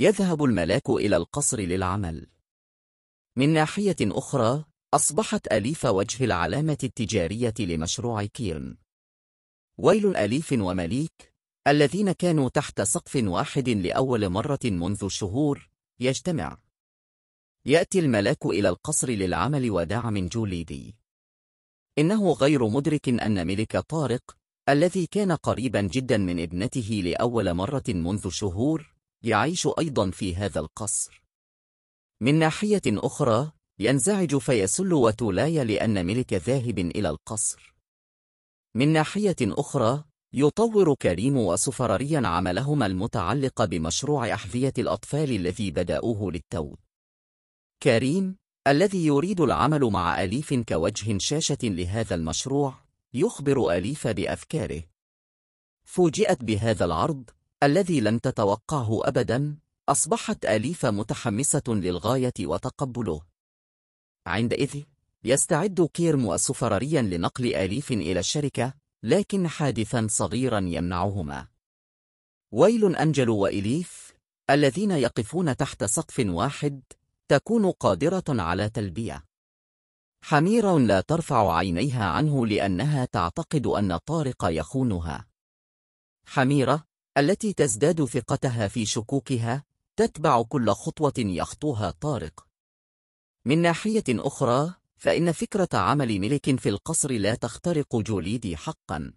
يذهب الملاك إلى القصر للعمل. من ناحية أخرى، أصبحت أليف وجه العلامة التجارية لمشروع كيرن. ويل أليف ومليك، الذين كانوا تحت سقف واحد لأول مرة منذ شهور، يجتمع. يأتي الملاك إلى القصر للعمل ودعم جوليدي. إنه غير مدرك أن ملك طارق، الذي كان قريبا جدا من ابنته لأول مرة منذ شهور، يعيش أيضا في هذا القصر من ناحية أخرى ينزعج فيسل وتولاي لأن ملك ذاهب إلى القصر من ناحية أخرى يطور كريم وسفرريا عملهما المتعلق بمشروع أحذية الأطفال الذي بدأوه للتو كريم الذي يريد العمل مع أليف كوجه شاشة لهذا المشروع يخبر أليف بأفكاره فوجئت بهذا العرض الذي لم تتوقعه أبدا أصبحت آليفة متحمسة للغاية وتقبله عندئذ يستعد كيرم وسفرريا لنقل آليف إلى الشركة لكن حادثا صغيرا يمنعهما ويل أنجل وإليف الذين يقفون تحت سقف واحد تكون قادرة على تلبية حميرة لا ترفع عينيها عنه لأنها تعتقد أن طارق يخونها حميرة التي تزداد ثقتها في شكوكها تتبع كل خطوة يخطوها طارق من ناحية أخرى فإن فكرة عمل ملك في القصر لا تخترق جوليدي حقا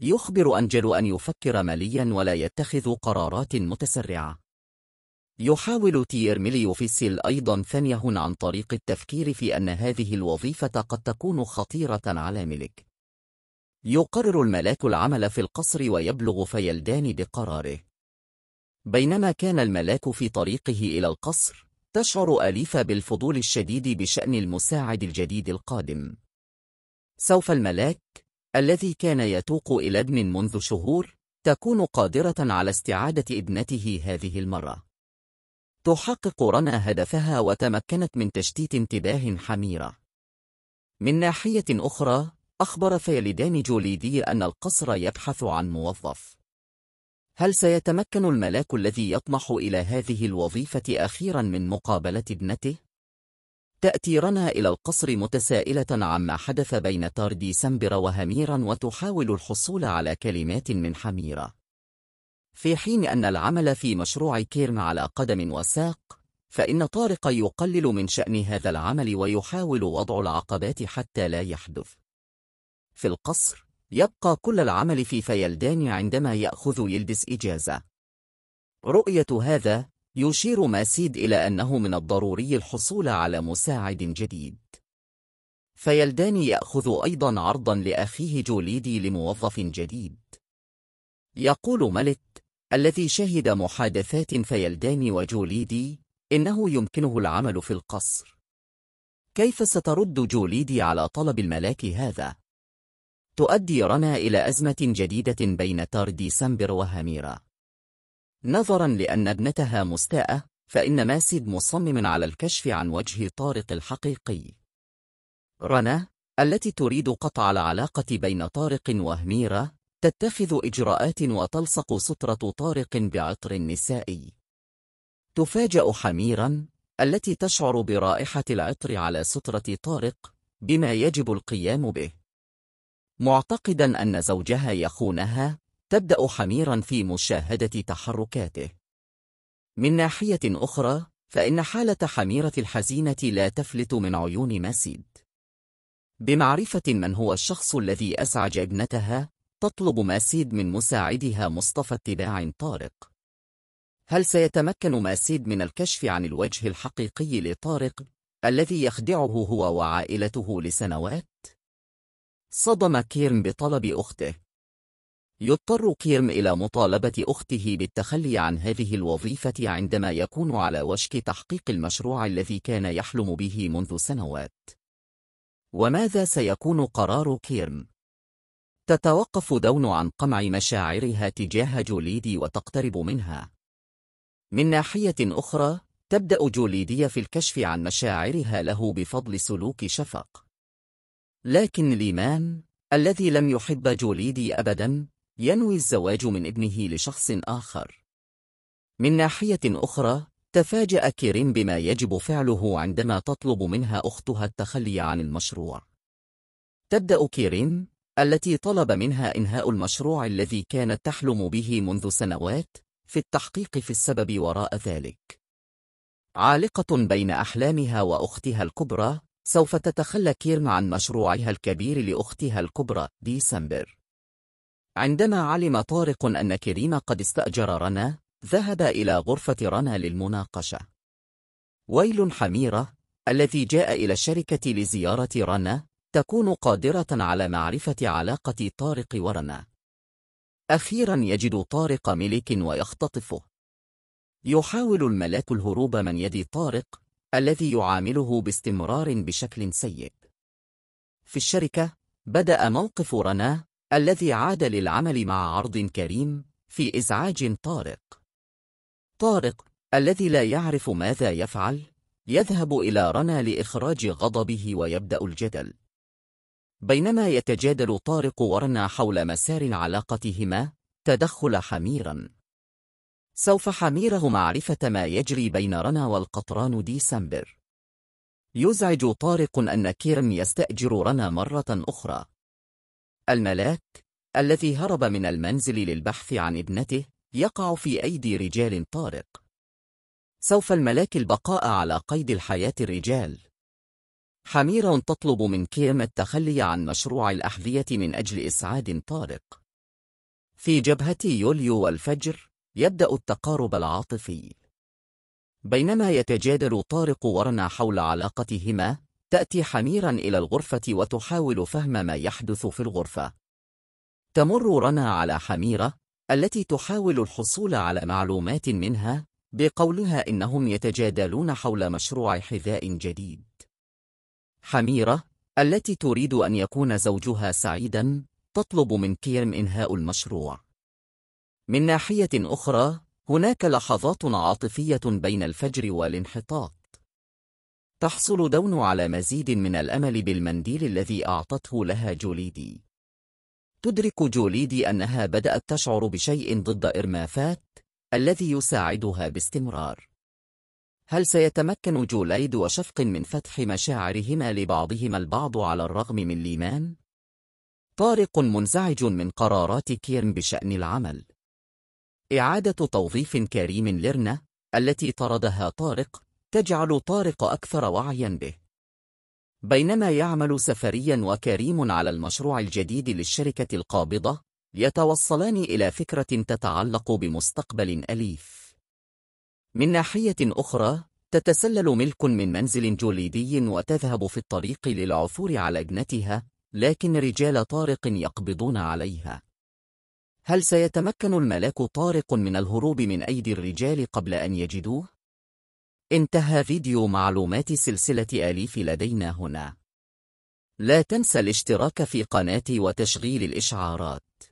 يخبر أنجل أن يفكر ماليا ولا يتخذ قرارات متسرعة يحاول تيرميليو فيسيل أيضا ثنيه عن طريق التفكير في أن هذه الوظيفة قد تكون خطيرة على ملك يقرر الملاك العمل في القصر ويبلغ فيلدان بقراره بينما كان الملاك في طريقه إلى القصر تشعر أليفا بالفضول الشديد بشأن المساعد الجديد القادم سوف الملاك الذي كان يتوق إلى ابن منذ شهور تكون قادرة على استعادة ابنته هذه المرة تحقق رنا هدفها وتمكنت من تشتيت انتباه حميرة من ناحية أخرى أخبر فيلدان جوليدي أن القصر يبحث عن موظف هل سيتمكن الملاك الذي يطمح إلى هذه الوظيفة أخيرا من مقابلة ابنته؟ تأتي رنا إلى القصر متسائلة عما حدث بين تاردي سمبر وهميرا وتحاول الحصول على كلمات من حميرة في حين أن العمل في مشروع كيرن على قدم وساق فإن طارق يقلل من شأن هذا العمل ويحاول وضع العقبات حتى لا يحدث في القصر يبقى كل العمل في فيلدان عندما يأخذ يلدس إجازة رؤية هذا يشير ماسيد إلى أنه من الضروري الحصول على مساعد جديد فيلدان يأخذ أيضا عرضا لأخيه جوليدي لموظف جديد يقول ملت الذي شهد محادثات فيلدان وجوليدي إنه يمكنه العمل في القصر كيف سترد جوليدي على طلب الملاك هذا؟ تؤدي رنا إلى أزمة جديدة بين تار ديسمبر وهاميرا. نظرا لأن ابنتها مستاءة فإن ماسد مصمم على الكشف عن وجه طارق الحقيقي رنا التي تريد قطع العلاقة بين طارق وهميرا، تتخذ إجراءات وتلصق سترة طارق بعطر نسائي تفاجأ حميرا التي تشعر برائحة العطر على سترة طارق بما يجب القيام به معتقدا أن زوجها يخونها تبدأ حميرا في مشاهدة تحركاته من ناحية أخرى فإن حالة حميرة الحزينة لا تفلت من عيون ماسيد بمعرفة من هو الشخص الذي أزعج ابنتها تطلب ماسيد من مساعدها مصطفى اتباع طارق هل سيتمكن ماسيد من الكشف عن الوجه الحقيقي لطارق الذي يخدعه هو وعائلته لسنوات؟ صدم كيرم بطلب أخته. يضطر كيرم إلى مطالبة أخته بالتخلي عن هذه الوظيفة عندما يكون على وشك تحقيق المشروع الذي كان يحلم به منذ سنوات. وماذا سيكون قرار كيرم؟ تتوقف دون عن قمع مشاعرها تجاه جوليدي وتقترب منها. من ناحية أخرى، تبدأ جوليدية في الكشف عن مشاعرها له بفضل سلوك شفق. لكن ليمان الذي لم يحب جوليدي أبدا ينوي الزواج من ابنه لشخص آخر من ناحية أخرى تفاجأ كيرين بما يجب فعله عندما تطلب منها أختها التخلي عن المشروع تبدأ كيرين التي طلب منها إنهاء المشروع الذي كانت تحلم به منذ سنوات في التحقيق في السبب وراء ذلك عالقة بين أحلامها وأختها الكبرى سوف تتخلى كيرن عن مشروعها الكبير لأختها الكبرى ديسمبر عندما علم طارق أن كريم قد استأجر رنا ذهب إلى غرفة رنا للمناقشة ويل حميرة الذي جاء إلى الشركة لزيارة رنا تكون قادرة على معرفة علاقة طارق ورنا أخيرا يجد طارق ملك ويختطفه يحاول الملاك الهروب من يد طارق الذي يعامله باستمرار بشكل سيء. في الشركة، بدأ موقف رنا الذي عاد للعمل مع عرض كريم في إزعاج طارق. طارق الذي لا يعرف ماذا يفعل، يذهب إلى رنا لإخراج غضبه ويبدأ الجدل. بينما يتجادل طارق ورنا حول مسار علاقتهما، تدخل حميراً. سوف حميره معرفة ما يجري بين رنا والقطران ديسمبر يزعج طارق أن كيرن يستأجر رنا مرة أخرى الملاك الذي هرب من المنزل للبحث عن ابنته يقع في أيدي رجال طارق سوف الملاك البقاء على قيد الحياة الرجال حميرة تطلب من كيرم التخلي عن مشروع الأحذية من أجل إسعاد طارق في جبهة يوليو والفجر يبدأ التقارب العاطفي بينما يتجادل طارق ورنا حول علاقتهما تأتي حميرا إلى الغرفة وتحاول فهم ما يحدث في الغرفة تمر رنا على حميرة التي تحاول الحصول على معلومات منها بقولها إنهم يتجادلون حول مشروع حذاء جديد حميرة التي تريد أن يكون زوجها سعيدا تطلب من كيرم إنهاء المشروع من ناحية أخرى، هناك لحظات عاطفية بين الفجر والانحطاط. تحصل دون على مزيد من الأمل بالمنديل الذي أعطته لها جوليدي. تدرك جوليدي أنها بدأت تشعر بشيء ضد إرمافات الذي يساعدها باستمرار. هل سيتمكن جوليد وشفق من فتح مشاعرهما لبعضهما البعض على الرغم من ليمان؟ طارق منزعج من قرارات كيرن بشأن العمل إعادة توظيف كريم لرنا التي طردها طارق تجعل طارق أكثر وعيا به بينما يعمل سفريا وكريم على المشروع الجديد للشركة القابضة يتوصلان إلى فكرة تتعلق بمستقبل أليف من ناحية أخرى تتسلل ملك من منزل جليدي وتذهب في الطريق للعثور على ابنتها لكن رجال طارق يقبضون عليها هل سيتمكن الملاك طارق من الهروب من أيدي الرجال قبل أن يجدوه؟ انتهى فيديو معلومات سلسلة آليف لدينا هنا. لا تنسى الاشتراك في قناتي وتشغيل الإشعارات.